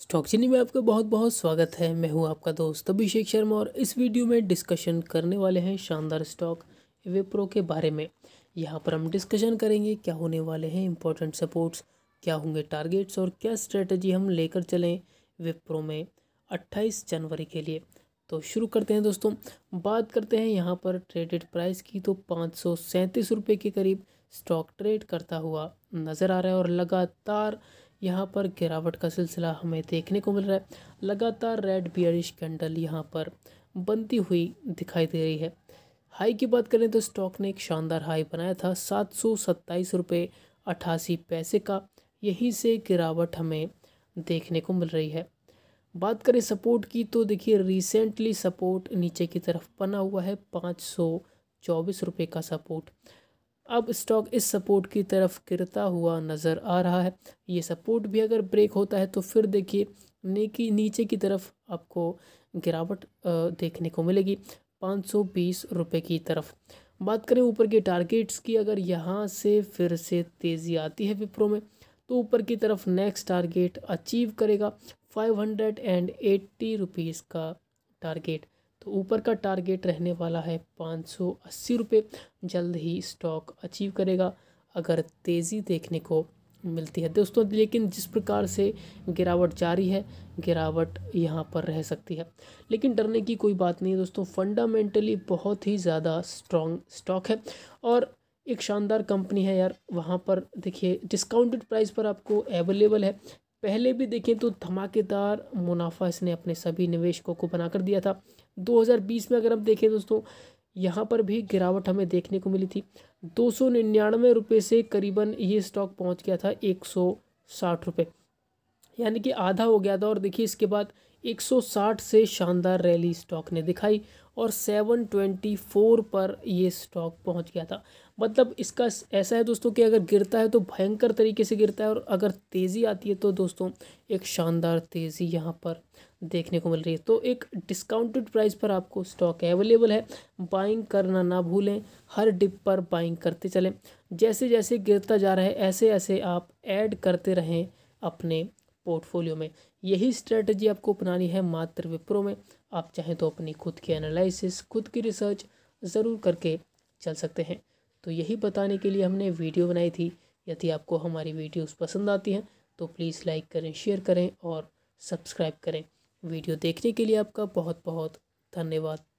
stock चीनी में आपका बहुत बहुत स्वागत है मैं हूं आपका दोस्त अभिषेक शर्मा और इस वीडियो में डिस्कशन करने वाले हैं शानदार स्टॉक विप्रो के बारे में यहां पर हम डिस्कशन करेंगे क्या होने वाले हैं इंपॉर्टेंट सपोर्ट्स क्या होंगे टारगेट्स और क्या स्ट्रेटजी हम लेकर चलें विप्रो में अट्ठाईस जनवरी के लिए तो शुरू करते हैं दोस्तों बात करते हैं यहाँ पर ट्रेडेड प्राइस की तो पाँच सौ सैंतीस रुपये के करीब स्टॉक ट्रेड करता हुआ नज़र आ रहा है और लगातार यहाँ पर गिरावट का सिलसिला हमें देखने को मिल रहा है लगातार रेड बियरिश कैंडल यहाँ पर बनती हुई दिखाई दे रही है हाई की बात करें तो स्टॉक ने एक शानदार हाई बनाया था सात सौ सत्ताईस रुपये अट्ठासी पैसे का यहीं से गिरावट हमें देखने को मिल रही है बात करें सपोर्ट की तो देखिए रिसेंटली सपोर्ट नीचे की तरफ बना हुआ है पाँच सौ चौबीस रुपये का सपोर्ट अब स्टॉक इस सपोर्ट की तरफ गिरता हुआ नज़र आ रहा है ये सपोर्ट भी अगर ब्रेक होता है तो फिर देखिए नेकी नीचे की तरफ आपको गिरावट देखने को मिलेगी पाँच सौ बीस रुपये की तरफ बात करें ऊपर के टारगेट्स की अगर यहाँ से फिर से तेज़ी आती है विप्रो में तो ऊपर की तरफ नेक्स्ट टारगेट अचीव करेगा five hundred and eighty rupees का टारगेट तो ऊपर का टारगेट रहने वाला है पाँच सौ अस्सी रुपये जल्द ही स्टॉक अचीव करेगा अगर तेज़ी देखने को मिलती है दोस्तों लेकिन जिस प्रकार से गिरावट जारी है गिरावट यहाँ पर रह सकती है लेकिन डरने की कोई बात नहीं है दोस्तों फंडामेंटली बहुत ही ज़्यादा स्ट्रॉन्ग स्टॉक है और एक शानदार कंपनी है यार वहाँ पर देखिए डिस्काउंटेड प्राइस पर आपको अवेलेबल है पहले भी देखें तो धमाकेदार मुनाफा इसने अपने सभी निवेशकों को बनाकर दिया था 2020 में अगर हम देखें दोस्तों यहाँ पर भी गिरावट हमें देखने को मिली थी दो सौ निन्यानवे रुपये से करीबन ये स्टॉक पहुँच गया था एक सौ साठ रुपये यानी कि आधा हो गया था और देखिए इसके बाद 160 से शानदार रैली स्टॉक ने दिखाई और 724 पर ये स्टॉक पहुंच गया था मतलब इसका ऐसा है दोस्तों कि अगर गिरता है तो भयंकर तरीके से गिरता है और अगर तेज़ी आती है तो दोस्तों एक शानदार तेज़ी यहाँ पर देखने को मिल रही है तो एक डिस्काउंटेड प्राइस पर आपको स्टॉक अवेलेबल है बाइंग करना ना भूलें हर डिप पर बाइंग करते चलें जैसे जैसे गिरता जा रहा है ऐसे ऐसे आप ऐड करते रहें अपने पोर्टफोलियो में यही स्ट्रेटजी आपको अपनानी है मात्र विप्रो में आप चाहें तो अपनी खुद की एनालिसिस खुद की रिसर्च ज़रूर करके चल सकते हैं तो यही बताने के लिए हमने वीडियो बनाई थी यदि आपको हमारी वीडियोस पसंद आती हैं तो प्लीज़ लाइक करें शेयर करें और सब्सक्राइब करें वीडियो देखने के लिए आपका बहुत बहुत धन्यवाद